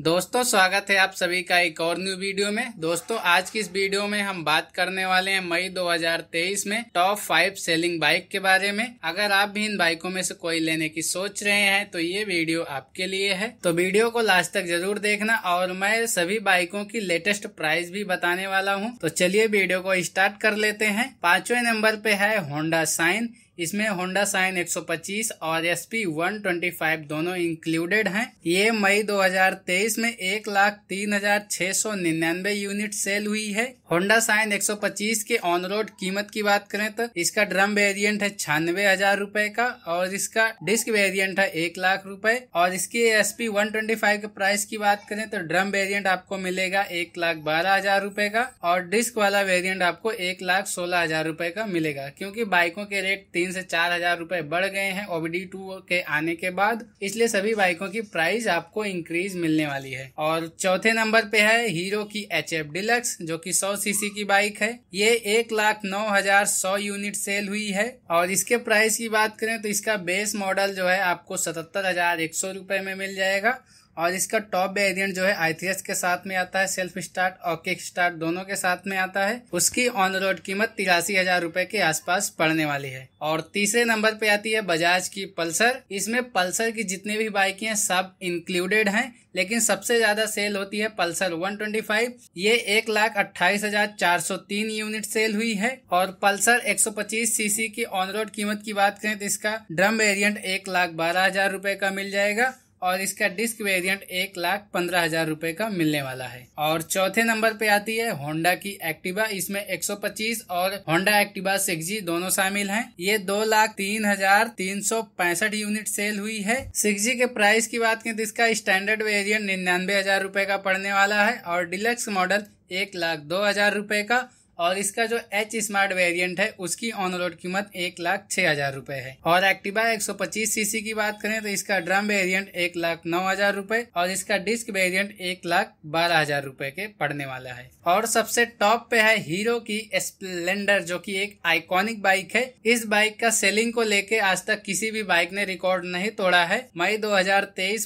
दोस्तों स्वागत है आप सभी का एक और न्यू वीडियो में दोस्तों आज की इस वीडियो में हम बात करने वाले हैं मई 2023 में टॉप फाइव सेलिंग बाइक के बारे में अगर आप भी इन बाइकों में से कोई लेने की सोच रहे हैं तो ये वीडियो आपके लिए है तो वीडियो को लास्ट तक जरूर देखना और मैं सभी बाइकों की लेटेस्ट प्राइस भी बताने वाला हूँ तो चलिए वीडियो को स्टार्ट कर लेते हैं पांचवे नंबर पे है होंडा साइन इसमें होंडा साइन 125 और एस पी दोनों इंक्लूडेड हैं ये मई 2023 में एक लाख तीन हजार छह सौ निन्यानवे यूनिट सेल हुई है होंडा साइन 125 के ऑन रोड कीमत की बात करें तो इसका ड्रम वेरिएंट है छियानवे हजार रूपए का और इसका डिस्क वेरिएंट है एक लाख रूपए और इसके S P one twenty five के प्राइस की बात करें तो ड्रम वेरियंट आपको मिलेगा एक लाख बारह हजार रूपए का और डिस्क वाला वेरियंट आपको एक लाख सोलह हजार रूपए का मिलेगा क्योंकि बाइकों के रेट तीन से चार हजार रूपए बढ़ गए हैं ओबीडी टू के आने के बाद इसलिए सभी बाइकों की प्राइस आपको इंक्रीज मिलने वाली है और चौथे नंबर पे है हीरो की एच एफ डिलक्स जो की सौ सीसी की बाइक है ये एक लाख नौ हजार सौ यूनिट सेल हुई है और इसके प्राइस की बात करें तो इसका बेस मॉडल जो है आपको सतहत्तर हजार एक सौ रूपये में मिल जाएगा और इसका टॉप वेरियंट जो है आई के साथ में आता है सेल्फ स्टार्ट और किक स्टार्ट दोनों के साथ में आता है उसकी ऑन रोड कीमत तिरासी हजार रूपए के आसपास पड़ने वाली है और तीसरे नंबर पे आती है बजाज की पल्सर इसमें पल्सर की जितनी भी बाइक है सब इंक्लूडेड है लेकिन सबसे ज्यादा सेल होती है पल्सर 125 ये एक लाख अट्ठाईस हजार चार सौ तीन यूनिट सेल हुई है और पल्सर 125 सीसी की ऑन रोड कीमत की बात करें तो इसका ड्रम वेरिएंट एक लाख बारह हजार रूपए का मिल जाएगा और इसका डिस्क वेरिएंट एक लाख पंद्रह हजार रूपए का मिलने वाला है और चौथे नंबर पे आती है होंडा की एक्टिवा इसमें 125 और होंडा एक्टिवा सिक्स जी दोनों शामिल हैं ये दो लाख तीन हजार तीन सौ पैंसठ यूनिट सेल हुई है सिक्स जी के प्राइस की बात करें तो इसका स्टैंडर्ड वेरियंट निन्यानवे हजार रूपए का पड़ने वाला है और डिलक्स मॉडल एक लाख दो हजार रूपए का और इसका जो एच स्मार्ट वेरिएंट है उसकी ऑन रोड कीमत एक लाख छह हजार रूपए है और एक्टिवा पच्चीस सीसी की बात करें तो इसका ड्रम वेरिएंट एक लाख नौ हजार रूपए और इसका डिस्क वेरिएंट एक लाख बारह हजार रूपए के पड़ने वाला है और सबसे टॉप पे है हीरो की स्प्लेंडर जो की एक आइकॉनिक बाइक है इस बाइक का सेलिंग को लेके आज तक किसी भी बाइक ने रिकॉर्ड नहीं तोड़ा है मई दो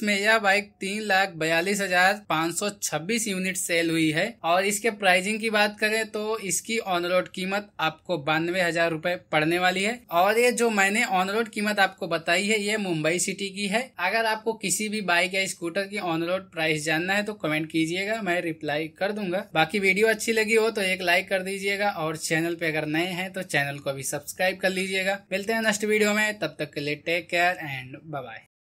में यह बाइक तीन लाख बयालीस हजार पाँच सौ छब्बीस यूनिट सेल हुई है और इसके प्राइसिंग की बात करें तो इस इसकी ऑन रोड कीमत आपको बानवे हजार रूपए पड़ने वाली है और ये जो मैंने ऑन रोड कीमत आपको बताई है ये मुंबई सिटी की है अगर आपको किसी भी बाइक या स्कूटर की ऑन रोड प्राइस जानना है तो कमेंट कीजिएगा मैं रिप्लाई कर दूंगा बाकी वीडियो अच्छी लगी हो तो एक लाइक कर दीजिएगा और चैनल पे अगर नए हैं तो चैनल को भी सब्सक्राइब कर लीजिएगा मिलते हैं नेक्स्ट वीडियो में तब तक के लिए टेक केयर एंड बाय